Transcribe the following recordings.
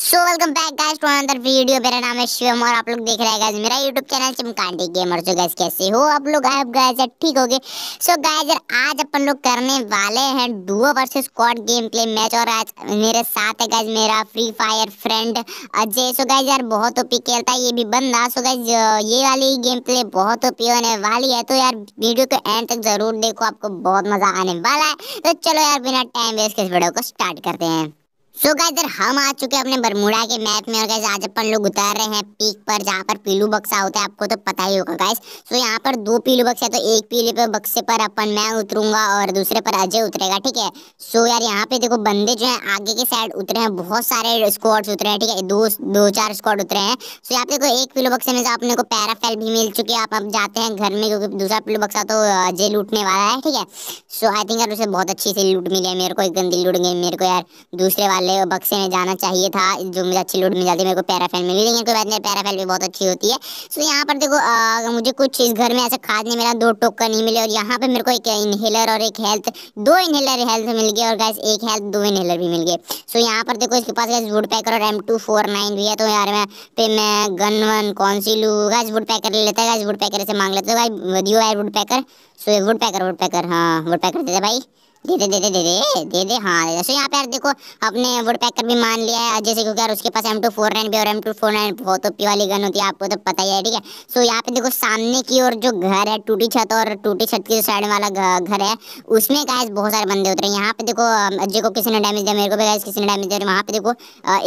so welcome back guys to another video मेरा नाम है शिवम और आप लोग देख रहे हैं गाइस मेरा YouTube channel Chamkandi gamer so guys कैसे हो आप लोग आई होप गाइस यार ठीक होगे सो गाइस यार आज अपन लोग करने वाले हैं duo versus squad game play match और आज मेरे साथ है गाइस मेरा Free Fire friend Ajay so guys यार बहुत ओपी खेलता है ये भी बंदा सो गाइस ये वाली गेम प्ले बहुत ओपी होने वाली है तो यार वीडियो को एंड तक जरूर देखो आपको बहुत मजा आने वाला है तो चलो यार बिना टाइम वेस्ट किए इस वीडियो को स्टार्ट करते हैं सो so गाइस हम आ चुके हैं अपने बरमुड़ा के मैप में और गाइस आज अपन लोग उतार रहे हैं पीक पर जहाँ पर पीलू बक्सा होता है आपको तो पता ही होगा गाइस सो so यहाँ पर दो पीलू बक्सा है तो एक पीले पर बक्से पर अपन मैं उतरूंगा और दूसरे पर अजय उतरेगा ठीक है सो so यार यहाँ पे देखो बंदे जो है आगे के साइड उतरे हैं बहुत सारे स्क्वाड्स उतरे हैं ठीक है दो दो चार स्क्वाड उतरे हैं सो यहाँ पे देखो एक पीलू बक्से में अपने को पैराफेल भी मिल चुके हैं आप अब जाते हैं घर में क्योंकि दूसरा पीलू बक्सा तो अजय लूटने वाला है ठीक है सो आई थिंक यार उसे बहुत अच्छी सी लूट मिली है मेरे को एक गंदी लूट गई मेरे को यार दूसरे वाले साले वो बक्से में जाना चाहिए था जो मुझे अच्छी लूट मिल जाती है मेरे को पैराफेल भी लेकिन कोई बात नहीं पैराफेल भी बहुत अच्छी होती है सो यहाँ पर देखो मुझे कुछ इस घर में ऐसा खाद नहीं मिला दो टोकर नहीं मिले और यहाँ पर मेरे को एक इनहेलर और एक हेल्थ दो इनहेलर हेल्थ मिल गए और गैस एक हेल्थ दो इनहेलर भी मिल गए सो यहाँ पर देखो इसके पास गैस वुड पैकर और एम भी है तो यार मैं पे मैं गन वन कौन सी लूँ गैस वुड पैकर ले लेता है गैस वुड पैकर से मांग लेते हो तो हाँ, भाई woodpecker so woodpecker woodpecker हाँ वुड पैकर देता भाई दे दे दे दे दे दे दे दे हाँ दे सो यहाँ पे यार देखो अपने वुड पैकर भी मान लिया है जैसे क्योंकि यार उसके पास एम टू फोर नाइन भी और एम टू फोर नाइन बहुत ओपी वाली गन होती है आपको तो पता ही है ठीक है सो यहाँ पे देखो सामने की ओर जो घर है टूटी छत और टूटी छत की जो साइड वाला घर है उसमें गाइस बहुत सारे बंदे उतरे हैं यहाँ पे देखो अजय को किसी ने डैमेज दिया मेरे को भी गाइस किसी ने डैमेज दिया वहाँ पे देखो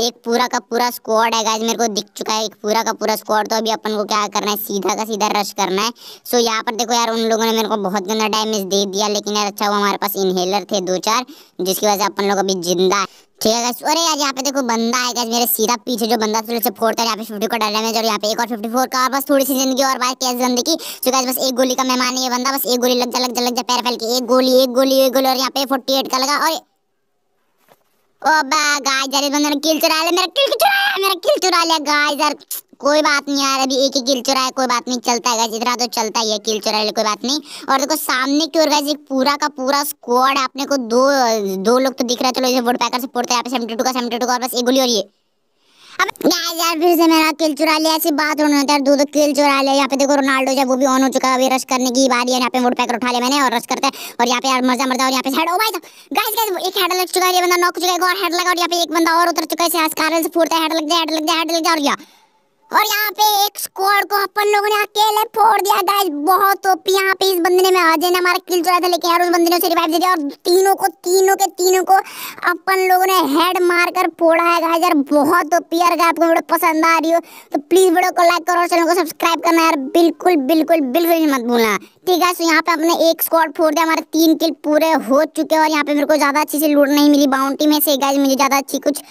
एक पूरा का पूरा स्क्वाड है गाइस मेरे को दिख चुका है एक पूरा का पूरा स्क्वाड तो अभी अपन को क्या करना है सीधा का सीधा रश करना है सो यहाँ पर देखो यार उन लोगों ने मेरे को बहुत गंदा डैमेज दे दिया लेकिन यार अच्छा हुआ हमारे पास इन्हें हेलर थे दो चार जिसकी वजह से अपन लोग अभी जिंदा है ठीक है गैस अरे यार यहाँ पे देखो बंदा है गैस मेरे सीधा पीछे जो बंदा थोड़े से फोड़ता है यहाँ पे फिफ्टी को डर डैमेज और यहाँ पे एक और फिफ्टी फोर का बस थोड़ी सी जिंदगी और बात कैसे बंदे की तो गैस बस एक गोली का मेहमान ये बंदा बस एक गोली लग जा लग जा लग जा पैर फैल के एक गोली एक गोली एक गोली और यहाँ पे फोर्टी का लगा और ओ बा गाइस यार इस किल चुरा लिया मेरा किल चुरा मेरा किल चुरा लिया गाइस यार कोई बात नहीं यार अभी एक ही किल चुरा है कोई बात नहीं चलता है इतना तो चलता ही है किल चुरा है कोई बात नहीं और देखो सामने की ओर गैस एक पूरा का पूरा स्क्वाड आपने को दो दो लोग तो दिख रहा है चलो इसे वोट पैकर से फोड़ते हैं यहाँ पे सेवेंटी टू का सेवेंटी टू का और बस एक गोली और ये अब गाइस यार फिर से मेरा किल चुरा लिया ऐसी बात होने यार दो दो किल चुरा लिया यहाँ पे देखो रोनाल्डो जब वो भी ऑन हो चुका है अभी रश करने की बारी है यहाँ पे वोट पैकर उठा लिया मैंने और रश करते हैं और यहाँ पे यार मजा मजा और यहाँ पे हेड ओ भाई गाइस गाइस एक हेड लग चुका है ये बंदा नॉक हो चुका है और हेड लगा और यहाँ पे एक बंदा और उतर चुका है इसे हस्कार से फोड़ता है हेड लग जाए हेड लग जाए हेड लग जाए और गया और यहाँ पे एक स्क्वाड को अपन लोगों ने अकेले फोड़ दिया गाइस बहुत ओपी यहाँ पे इस बंदे ने में अजय ने हमारा किल चुरा था लेकिन यार उस बंदे ने उसे रिवाइव दे दिया और तीनों को तीनों के तीनों को अपन लोगों ने हेड मार कर फोड़ा है गाइस यार बहुत ओपी यार आपको वीडियो पसंद आ रही हो तो प्लीज़ वीडियो को लाइक करो और चैनल को सब्सक्राइब करना यार बिल्कुल बिल्कुल बिल्कुल मत भूलना ठीक है सो यहाँ पे अपने एक स्क्वाड फोड़ दिया हमारे तीन किल पूरे हो चुके और यहाँ पे मेरे को ज़्यादा अच्छी से लूट नहीं मिली बाउंड्री में से गाइज मुझे ज़्यादा अच्छी कुछ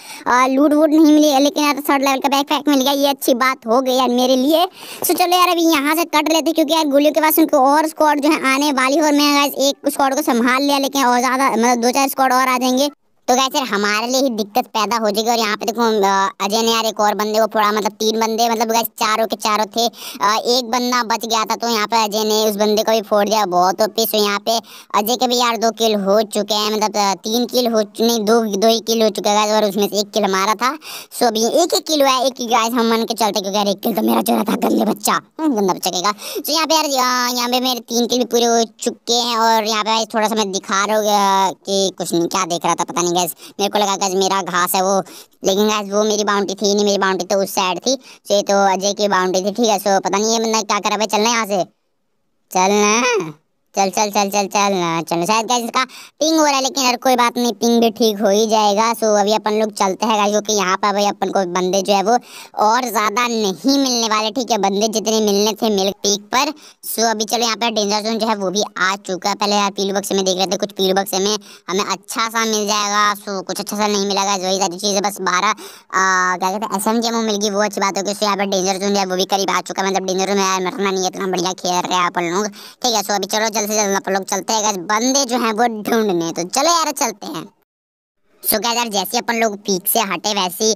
लूट वूट नहीं मिली लेकिन यार थर्ड लेवल का बैक पैक मिल गया ये अच्छी बात हो गई यार मेरे लिए सो चलो यार अभी यहाँ से कट लेते क्योंकि यार गोलियों के पास उनको और स्क्वाड जो है आने वाली और मैं एक स्क्वाड को संभाल लिया लेकिन और ज़्यादा मतलब दो चार स्क्वाड और आ जाएंगे तो गाय सर हमारे लिए ही दिक्कत पैदा हो जाएगी और यहाँ पे देखो अजय ने यार एक और बंदे को फोड़ा मतलब तीन बंदे मतलब गाय चारों के चारों थे एक बंदा बच गया था तो यहाँ पे अजय ने उस बंदे को भी फोड़ दिया बहुत ओपी सो यहाँ पे अजय के भी यार दो किल हो चुके हैं मतलब तीन किल हो नहीं दो दो ही किल हो चुके हैं और उसमें से एक किल हमारा था सो अभी एक एक किल है एक गाय हम मन के चलते क्योंकि यार एक किल तो मेरा चला था गंदे बच्चा हम्म, गंदा बच्चा कहेगा सो यहाँ पे यार यहाँ पे मेरे तीन किल भी पूरे हो चुके हैं और यहाँ पे थोड़ा सा मैं दिखा रहा हूँ कि कुछ नहीं क्या देख रहा था पता नहीं गैस मेरे को लगा गैस मेरा घास है वो लेकिन गैस वो मेरी बाउंड्री थी नहीं मेरी बाउंड्री तो उस साइड थी तो ये तो अजय की बाउंड्री थी ठीक है सो पता नहीं ये मैंने क्या करा भाई चलना यहाँ से चलना चल चल चल चल चल ना चलो शायद गाइस इसका पिंग हो रहा है लेकिन अगर कोई बात नहीं पिंग भी ठीक हो ही जाएगा सो अभी अपन लोग चलते हैं गाइस क्योंकि यहाँ पर अभी अपन को बंदे जो है वो और ज़्यादा नहीं मिलने वाले ठीक है बंदे जितने मिलने थे मिल पीक पर सो अभी चलो यहाँ पर डेंजर जोन जो है वो भी आ चुका है पहले यार पीलू बक्से में देख रहे थे कुछ पीलू बक्से में हमें अच्छा सा मिल जाएगा सो कुछ अच्छा सा नहीं मिलेगा वही सारी चीज़ें बस बारह क्या कहते हैं एस एम जी मिल गई वो अच्छी बात होगी सो यहाँ पर डेंजर जोन जो है वो भी करीब आ चुका है मतलब डेंजर जोन में यार मरना नहीं है इतना बढ़िया खेल रहे हैं अपन लोग ठीक है सो अभी चलो जल्द से जल्द आप लोग चलते हैं गैस बंदे जो हैं वो ढूंढने तो चलो यार चलते हैं सो क्या यार जैसे अपन लोग पीक से हटे वैसे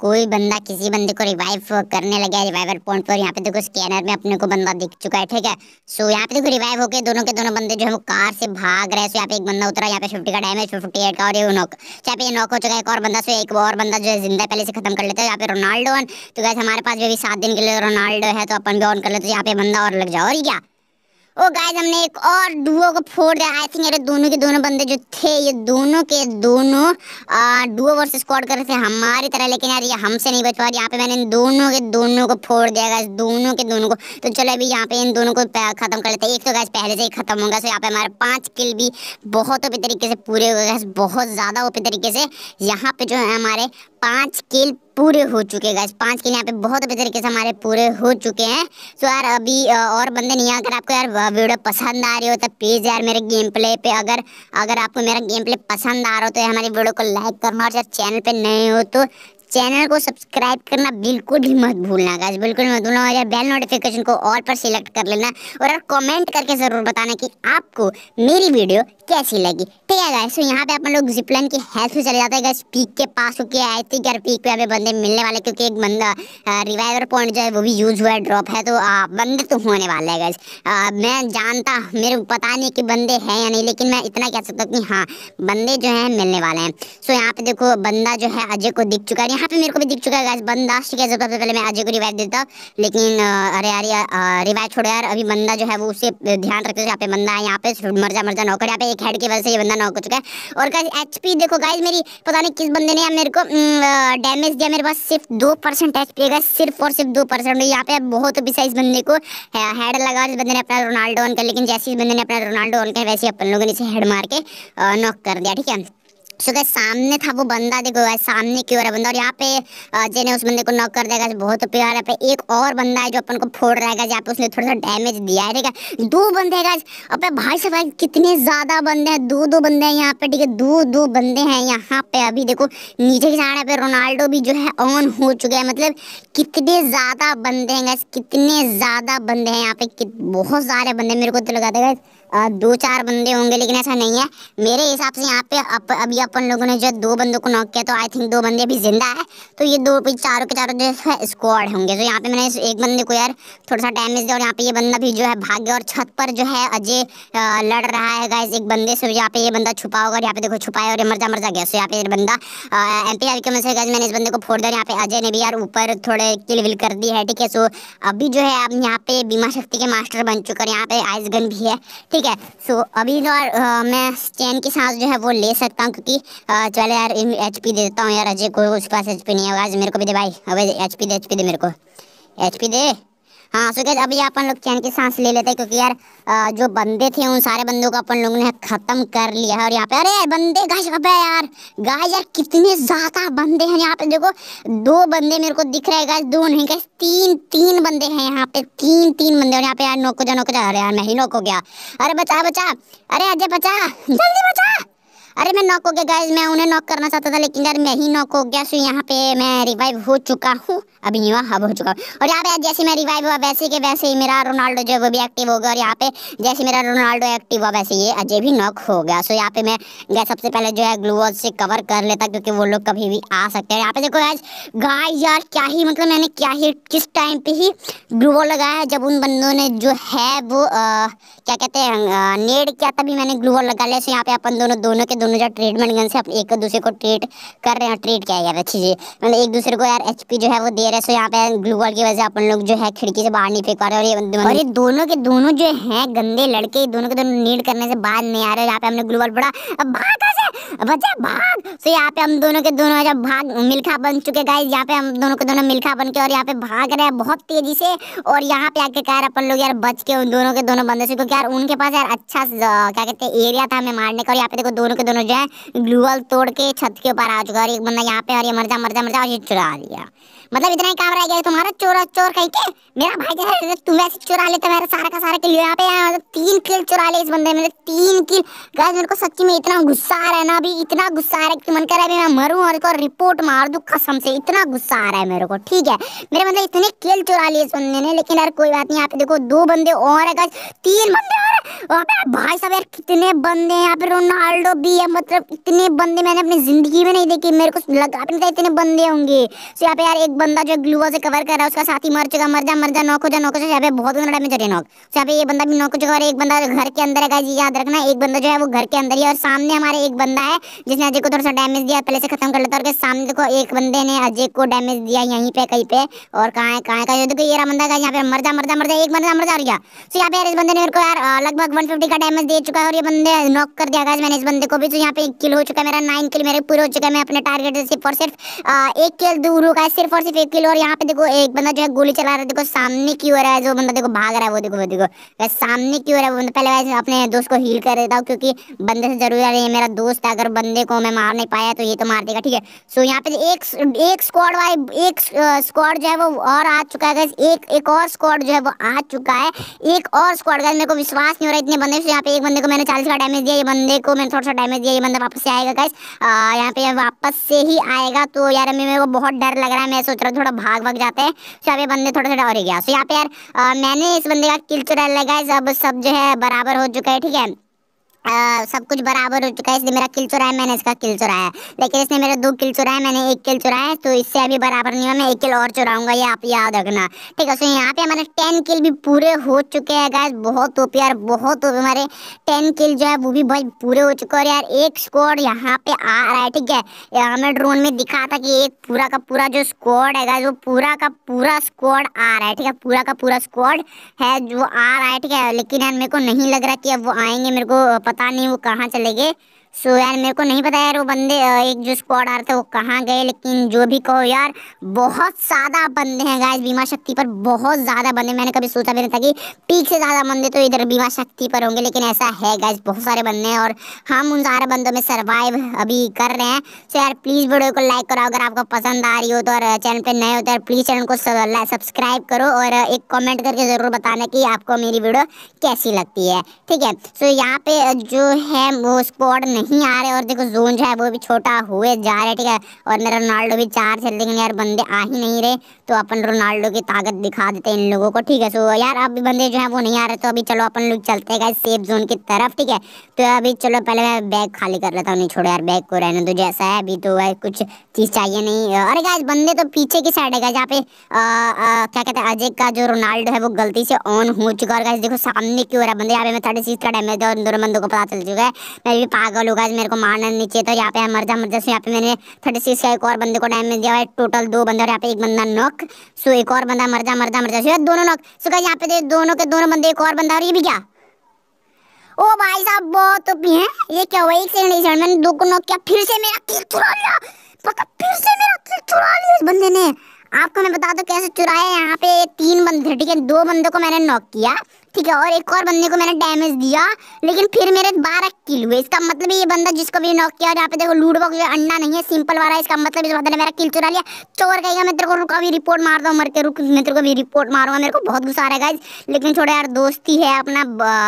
कोई बंदा किसी बंदे को रिवाइव करने लगे रिवाइवर पॉइंट पर यहाँ पे देखो स्कैनर में अपने को बंदा दिख चुका है ठीक है सो यहाँ पे देखो रिवाइव होके दोनों के दोनों बंदे जो है वो कार से भाग रहे हैं सो यहाँ पे एक बंदा उतरा यहाँ पे फिफ्टी का डैमेज फिफ्टी एट का और ये नॉक यहाँ पे नॉक हो चुका है एक और बंदा सो एक और बंदा जो है जिंदा पहले से खत्म कर लेते हैं यहाँ पे रोनाल्डो वन तो गैस हमारे पास जो भी सात दिन के लिए रोनाल्डो है तो अपन भी ऑन कर लेते यहाँ पे बंदा और लग जाओ और क्या ओ गाइस हमने एक और डुओ को फोड़ दिया आई थिंक अरे दोनों के दोनों बंदे जो थे ये दोनों के दोनों डुओ वर्सेस स्क्वाड कर रहे थे हमारी तरह लेकिन यार ये हमसे नहीं बच पा रही यहाँ पे मैंने इन दोनों के दोनों को फोड़ दिया गाइस दोनों के दोनों को तो चलो अभी यहाँ पे इन दोनों को खत्म कर लेते हैं एक तो गैस पहले से ही खत्म होगा सो यहाँ पे हमारे पाँच किल भी बहुत ओपी तरीके से पूरे हो गए बहुत ज़्यादा ओपी तरीके से यहाँ पे जो है हमारे पाँच किल पूरे हो चुके हैं गाइस पाँच के यहाँ पे बहुत अच्छे तरीके से हमारे पूरे हो चुके हैं सो यार अभी और बंदे नहीं आकर आपको यार वीडियो पसंद आ रही हो तो प्लीज़ यार मेरे गेम प्ले पे अगर अगर आपको मेरा गेम प्ले पसंद आ रहा हो तो हमारी वीडियो को लाइक करना और यार चैनल पर नए हो तो चैनल को सब्सक्राइब करना बिल्कुल भी मत भूलना गाइस बिल्कुल मत भूलना और बेल नोटिफिकेशन को ऑल पर सिलेक्ट कर लेना और कमेंट करके ज़रूर बताना कि आपको मेरी वीडियो कैसी लगी ठीक है गाइस तो यहाँ पे अपन लोग जिपलाइन की हेल्प से चले जाते हैं गाइस पीक के पास होके आए थे यार पीक पे हमें बंदे मिलने वाले क्योंकि एक बंदा रिवाइवर पॉइंट जो है वो भी यूज हुआ है ड्रॉप है तो बंदे तो होने वाले हैं गाइस मैं जानता मेरे को पता नहीं कि बंदे हैं या नहीं लेकिन मैं इतना कह सकता हूं कि हाँ बंदे जो हैं मिलने वाले हैं सो तो यहाँ पे देखो बंदा जो है अजय को दिख चुका है यहाँ यहाँ पे मेरे को भी दिख चुका है बंदा ठीक है सबसे पहले मैं अजय को रिवाइव देता लेकिन अरे यार रिवाइव छोड़ो यार अभी बंदा जो है वो उसे ध्यान रखते यहाँ पे बंदा है यहाँ पे मर्जा मर्जा नौकर यहाँ पे एक हेड की वजह से ये बंदा नौक हो चुका है और गैस एचपी देखो गाइज मेरी पता नहीं किस बंदे ने मेरे को डैमेज दिया मेरे पास सिर्फ दो परसेंट एच पी सिर्फ और सिर्फ दो परसेंट यहाँ पे बहुत पीछा इस बंदे को हेड लगा इस बंदे ने अपना रोनाल्डो ऑन कर लेकिन जैसे इस बंदे ने अपना रोनाल्डो ऑन किया वैसे अपन लोगों ने इसे हेड मार के नॉक कर दिया ठीक है सो सामने था वो बंदा देखो गाइस सामने की ओर है बंदा और यहाँ पे जे ने उस बंदे को नॉक कर देगा तो बहुत प्यार है पे एक और बंदा है जो अपन को फोड़ रहेगा यहाँ पे उसने थोड़ा सा डैमेज दिया है ठीक है दो बंदे हैं अब भाई से भाई कितने ज़्यादा बंदे हैं दो दो बंदे हैं यहाँ पे ठीक है दो दो बंदे हैं यहाँ पे अभी देखो नीचे के साइड पे रोनाल्डो भी जो है ऑन हो चुके हैं मतलब कितने ज़्यादा बंदे हैं गैस कितने ज़्यादा बंदे हैं यहाँ पे बहुत सारे बंदे मेरे को तो लगा था दो चार बंदे होंगे लेकिन ऐसा नहीं है मेरे हिसाब से यहाँ पे अभी अपन लोगों ने जो दो बंदों को नॉक किया तो आई थिंक दो बंदे अभी जिंदा है तो ये दो चारों के चारों जो है स्क्वाड होंगे तो यहाँ पे मैंने एक बंदे को यार थोड़ा सा डैमेज दिया और यहाँ पे ये बंदा भी जो है भाग गया और छत पर जो है अजय लड़ रहा है गाइज एक बंदे से यहाँ पे ये बंदा छुपा होगा यहाँ पे देखो छुपाया और मरजा मरजा गया तो यहाँ पे बंदा एम पी के में से गाइज मैंने इस बंदे को फोड़ दिया यहाँ पे अजय ने भी यार ऊपर थोड़े किल विल कर दी है ठीक है सो अभी जो है आप यहाँ पे बीमा शक्ति के मास्टर बन चुके हैं यहाँ पे आइस गन भी है ठीक है सो अभी जो तो मैं चैन की सांस जो है वो ले सकता हूँ क्योंकि कि चल यार एच पी दे देता हूँ यार अजय को उसके पास एच पी नहीं है आज मेरे को भी दे भाई अब एच पी दे एच पी दे मेरे को एच पी दे हाँ सो गैस अभी अपन लोग चैन की सांस ले लेते हैं क्योंकि यार जो बंदे थे उन सारे बंदों को अपन लोगों ने खत्म कर लिया है और यहाँ पे अरे बंदे गाइस अबे यार गाइस यार कितने ज़्यादा बंदे हैं यहाँ पे देखो दो बंदे मेरे को दिख रहे हैं गाइस दो नहीं गाइस तीन तीन बंदे हैं यहाँ पे तीन तीन बंदे और यहाँ पे यार नोको जा नोको जा अरे यार मैं ही नोको गया अरे बचा बचा अरे अजय बचा जल्दी बचा अरे मैं नॉक हो गया गाइज मैं उन्हें नॉक करना चाहता था लेकिन यार मैं ही नॉक हो गया सो यहाँ पे मैं रिवाइव हो चुका हूँ अभी नहीं हुआ अब हो चुका हूँ और यहाँ पे जैसे मैं रिवाइव हुआ वैसे के वैसे ही मेरा रोनाल्डो जो है वो भी एक्टिव हो गया और यहाँ पे जैसे मेरा रोनाल्डो एक्टिव हुआ वैसे ये अजय भी नॉक हो गया सो यहाँ पे मैं गया सबसे पहले जो है ग्लूवॉल से कवर कर लेता क्योंकि वो लोग कभी भी आ सकते हैं यहाँ पे देखो गाइज गाय यार क्या ही मतलब मैंने क्या ही किस टाइम पे ही ग्लूवॉल लगाया है जब उन बंदों ने जो है वो क्या कहते हैं नेड किया तभी मैंने ग्लूवॉल लगा लिया सो यहाँ पे अपन दोनों दोनों के दोनों जो ट्रीटमेंट गन से एक दूसरे को ट्रीट कर रहे हैं ट्रीट क्या जा रहा है चीज़ें मतलब एक दूसरे को यार एच जो है वो दे रहे हैं सो यहाँ पे ग्लू ग्लूकॉल की वजह से अपन लोग जो है खिड़की से बाहर नहीं फेंक पा रहे और ये और ये दोनों के दोनों जो है गंदे लड़के दोनों के दोनों नीड करने से बाहर नहीं आ रहे यहाँ पे हमने ग्लू ग्लूकॉल पड़ा अब भाग बचा भाग सो यहाँ पे हम दोनों के दोनों जब भाग मिल्खा बन चुके गाइस यहाँ पे हम दोनों के दोनों मिल्खा बन के और यहाँ पे भाग रहे हैं बहुत तेजी से और यहाँ पे आके यार अपन लोग यार बच के उन दोनों के दोनों बंदे से क्योंकि यार उनके पास यार अच्छा क्या कहते हैं एरिया था हमें मारने का और यहाँ पे देखो दोनों के दोनों दोनों हो जाए ग्लूअल तोड़ के छत के ऊपर आ चुका और एक बंदा यहाँ पे और ये मर जा मर जा मर जा और ये चुरा लिया मतलब इतना ही काम रह गया तुम्हारा चोरा चोर कहीं के मेरा भाई जैसे तो तुम वैसे चुरा लेते मेरा सारा का सारा किल यहाँ पे आया मतलब तीन किल चुरा ले इस बंदे ने मतलब तीन किल गाइस मेरे को सच्ची में इतना गुस्सा आ रहा है ना अभी इतना गुस्सा आ रहा है कि मन कर रहा है मैं मरूं और इसको रिपोर्ट मार दूं कसम से इतना गुस्सा आ रहा है मेरे को ठीक है मेरे मतलब इतने किल चुरा लिए इस बंदे ने लेकिन यार कोई बात नहीं यहाँ पे देखो दो बंदे और है तीन बंदे और भाई साहब यार कितने बंदे यहाँ पे रोनाल्डो भी है मतलब इतने बंदे मैंने अपनी जिंदगी में नहीं देखी मेरे को लगा इतने बंदे होंगे तो यहाँ पे यार एक बंदा जो ग्लूवा से कवर कर रहा है उसका साथी मर चुका मर जा मर जा नॉक हो जा नॉक हो जाए यहाँ पे बहुत बंदा डैमेज हो रही है नॉक यहाँ पे ये बंदा भी नॉक हो चुका है एक बंदा घर के अंदर है गाइस याद रखना एक बंदा जो है वो घर के अंदर ही और सामने हमारे एक बंदा है जिसने अजय को थोड़ा सा डैमेज दिया पहले से खत्म कर लेता और सामने देखो एक बंदे ने अजय को डैमेज दिया यहीं पे कहीं पे और कहा है कहा है देखो ये बंदा का यहाँ पे मर जा मर जा मर जा एक बंदा मर जा गया तो यहाँ पे इस बंदे ने मेरे को यार लगभग वन फिफ्टी का डैमेज दे चुका है और ये बंदे नॉक कर दिया गया मैंने इस बंदे को भी तो यहाँ पे किल हो चुका है मेरा नाइन किल मेरे पूरे हो चुका है मैं अपने टारगेट से सिर्फ और सिर्फ एक किल दूर होगा सिर्फ और सिर्फ एक किलो और यहाँ पे देखो एक बंदा जो है गोली चला रहा है देखो सामने की ओर है जो बंदा देखो भाग रहा है वो देखो वो देखो वैसे सामने की ओर है वो बंदा पहले वैसे अपने दोस्त को हील कर देता हूँ क्योंकि बंदे से जरूरी है ये मेरा दोस्त है अगर बंदे को मैं मार नहीं पाया तो ये तो मार देगा ठीक है सो यहाँ पे एक एक स्क्वाड वाई एक स्क्वाड जो है वो और आ चुका है एक एक और स्क्वाड जो है वो आ चुका है एक और स्क्वाड गाइस मेरे को विश्वास नहीं हो रहा इतने बंदे से यहाँ पे एक बंदे को मैंने चालीस का डैमेज दिया ये बंदे को मैंने थोड़ा सा डैमेज दिया ये बंदा वापस से आएगा गाइस यहाँ पे वापस से ही आएगा तो यार मेरे को बहुत डर लग रहा है मैं सोच थोड़ा भाग भाग जाते हैं तो अब ये बंदे थोड़ा सा डर ही गया सो यहाँ पे यार आ, मैंने इस बंदे का किल चुरा लगा अब सब जो है बराबर हो चुका है ठीक है आ, सब कुछ बराबर हो चुका है इसने मेरा किल चुराया मैंने इसका किल चुराया लेकिन इसने मेरा दो किल चुराया मैंने एक किल चुराया तो इससे अभी बराबर नहीं हुआ मैं एक किल और चुराऊंगा ये आप याद रखना ठीक है सो यहाँ पे हमारे टेन किल भी पूरे हो चुके हैं गाय बहुत ओपी यार बहुत ओपी हमारे टेन किल जो है वो भी भाई पूरे हो चुके और यार एक स्क्वाड यहाँ पे आ रहा है ठीक है हमें ड्रोन में दिखा था कि एक पूरा का पूरा जो स्क्वाड है गाय वो पूरा का पूरा स्क्वाड आ रहा है ठीक है पूरा का पूरा स्क्वाड है जो आ रहा है ठीक है लेकिन यार मेरे को नहीं लग रहा कि अब वो आएंगे मेरे को पता नहीं वो कहाँ चले गए सो so, यार मेरे को नहीं पता यार वो बंदे एक जो स्क्वाड आ रहे थे वो कहाँ गए लेकिन जो भी कहो यार बहुत ज़्यादा बंदे हैं गाइस बीमा शक्ति पर बहुत ज़्यादा बंदे मैंने कभी सोचा भी नहीं था कि पीक से ज़्यादा बंदे तो इधर बीमा शक्ति पर होंगे लेकिन ऐसा है गाइस बहुत सारे बंदे हैं और हम उन सारे बंदों में सर्वाइव अभी कर रहे हैं सो so, यार प्लीज़ वीडियो को लाइक करो अगर आपको पसंद आ रही हो तो और चैनल पर नए हो तो प्लीज़ चैनल को सब्सक्राइब करो और एक कॉमेंट करके ज़रूर बताना कि आपको मेरी वीडियो कैसी लगती है ठीक है सो यहाँ पे जो है वो स्क्वाड नहीं नहीं आ रहे और देखो जोन जो है वो भी छोटा हुए जा रहा है ठीक है और मेरा रोनाल्डो भी चार चल लेकिन यार बंदे आ ही नहीं रहे तो अपन रोनाल्डो की ताकत दिखा देते हैं इन लोगों को ठीक है सो यार अभी बंदे जो है वो नहीं आ रहे तो अभी चलो अपन लोग चलते गए सेफ जोन की तरफ ठीक है तो अभी चलो पहले मैं बैग खाली कर लेता हूँ नहीं छोड़ो यार बैग को रहने तो जैसा है अभी तो है कुछ चीज़ चाहिए नहीं अरे गाइस बंदे तो पीछे की साइड है जहाँ पे क्या कहते हैं अजय का जो रोनाल्डो है वो गलती से ऑन हो चुका है और देखो सामने क्यों हो रहा है बंदे यहाँ पे मैं थर्टी सिक्स का डैमेज और दोनों बंदों को पता चल चुका है मैं भी पागल हो गाइस मेरे को मारना नहीं चाहिए तो यहाँ पे मर जा मर जा सो यहाँ पे मैंने थर्टी सिक्स का एक और बंदे को डैमेज दिया है टोटल दो बंदे और यहाँ पे एक बंदा नॉक सो एक और बंदा मर जा मर जा मर जा सो दोनों नॉक सो गाइस यहाँ पे दोनों के दोनों बंदे एक और बंदा और ये भी क्या ओ भाई साहब बहुत ओपी है ये क्या हुआ एक सेकंड एक सेकंड मैंने दो को नॉक किया फिर से मेरा किल चुरा लिया पता फिर से मेरा किल चुरा लिया इस बंदे ने आपको मैं बता दूं कैसे चुराया यहाँ पे तीन बंदे ठीक है दो बंदे को मैंने नॉक किया ठीक है और एक और बंदे को मैंने डैमेज दिया लेकिन फिर मेरे बारह किल हुए इसका मतलब ये बंदा जिसको भी नॉक किया और यहाँ पे देखो लूट बॉक्स अंडा नहीं है सिंपल वाला इसका मतलब इस बंदा ने मेरा किल चुरा लिया चोर कहेगा मित्र को रुका भी रिपोर्ट मार दो मर के रुक मित्र को भी रिपोर्ट मारूंगा मेरे को बहुत गुस्सा रहेगा है लेकिन छोड़ो यार दोस्ती है अपना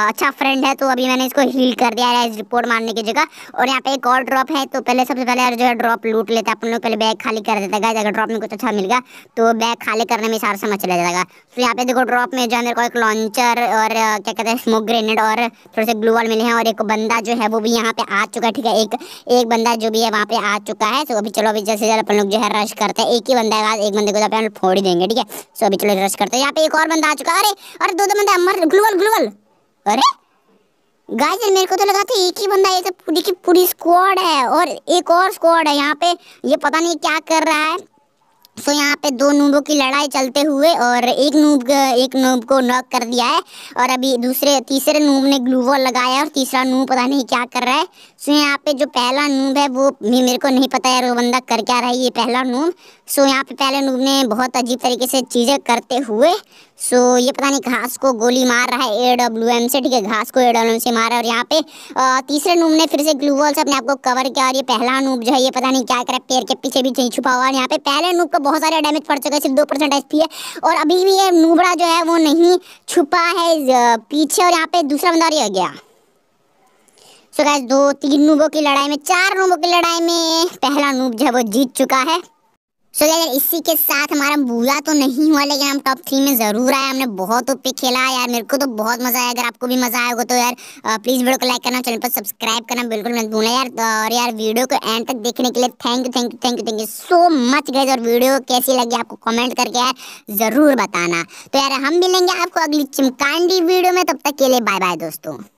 अच्छा फ्रेंड है तो अभी मैंने इसको हील कर दिया है रिपोर्ट मारने की जगह और यहाँ पे एक और ड्रॉप है तो पहले सबसे पहले यार जो है ड्रॉप लूट लेते हैं अपन लोग पहले बैग खाली कर देता है अगर ड्रॉप में कुछ अच्छा मिल गया तो बैग खाली करने में सारा समझ चला जाएगा तो यहाँ पे देखो ड्रॉप में जो है मेरे को एक लॉन्चर और क्या कहते हैं स्मोक ग्रेनेड और थोड़े से ग्लू मिले हैं और एक बंदा जो है वो भी यहाँ पे आ चुका है ठीक है एक एक बंदा जो भी है वहाँ पे आ चुका है सो अभी चलो अभी जैसे जल्द अपन लोग जो है रश करते हैं एक ही बंदा है एक बंदे को तो फोड़ देंगे ठीक है सो अभी चलो रश करते हैं यहाँ पे एक और बंदा आ चुका है अरे अरे दो दो बंदा अमर ग्लूवल ग्लूवल अरे गाइस मेरे को तो लगा था एक ही बंदा ये तो पूरी की पूरी स्क्वाड है और एक और स्क्वाड है यहाँ पे ये पता नहीं क्या कर रहा है सो यहाँ पे दो नूबों की लड़ाई चलते हुए और एक नूब एक नूब को नॉक कर दिया है और अभी दूसरे तीसरे नूब ने ग्लू वॉल लगाया और तीसरा नूब पता नहीं क्या कर रहा है सो यहाँ पे जो पहला नूब है वो भी मेरे को नहीं पता यार वो बंदा कर क्या रहा है ये पहला नूब सो यहाँ पे पहले नूब ने बहुत अजीब तरीके से चीज़ें करते हुए सो so, ये पता नहीं घास को गोली मार रहा है ए डब्ल्यू एम से ठीक है घास को ए डब्ल्यू एम से मारा और यहाँ पे तीसरे नूब ने फिर से ग्लू वॉल से अपने आप को कवर किया और ये पहला नूब जो है ये पता नहीं क्या कर रहा है पेड़ के पीछे भी नहीं छुपा हुआ और यहाँ पे पहले नूब का बहुत सारा डैमेज पड़ चुका है सिर्फ दो परसेंट एच है और अभी भी ये नूबड़ा जो है वो नहीं छुपा है पीछे और यहाँ पे दूसरा बंदा रह गया सो so, गैस दो तीन नूबों की लड़ाई में चार नूबों की लड़ाई में पहला नूब जो है वो जीत चुका है सो so, यार इसी के साथ हमारा बुरा तो नहीं हुआ लेकिन हम टॉप थ्री में ज़रूर आए हमने बहुत ओपी खेला यार मेरे को तो बहुत मज़ा आया अगर आपको भी मज़ा आया होगा तो यार प्लीज़ वीडियो को लाइक करना चैनल पर सब्सक्राइब करना बिल्कुल मत भूलना यार तो और यार वीडियो को एंड तक देखने के लिए thank you thank you thank you thank you so much guys और वीडियो कैसी लगी आपको कॉमेंट करके यार ज़रूर बताना तो यार हम मिलेंगे आपको अगली चिमकांडी वीडियो में तब तक के लिए बाय बाय दोस्तों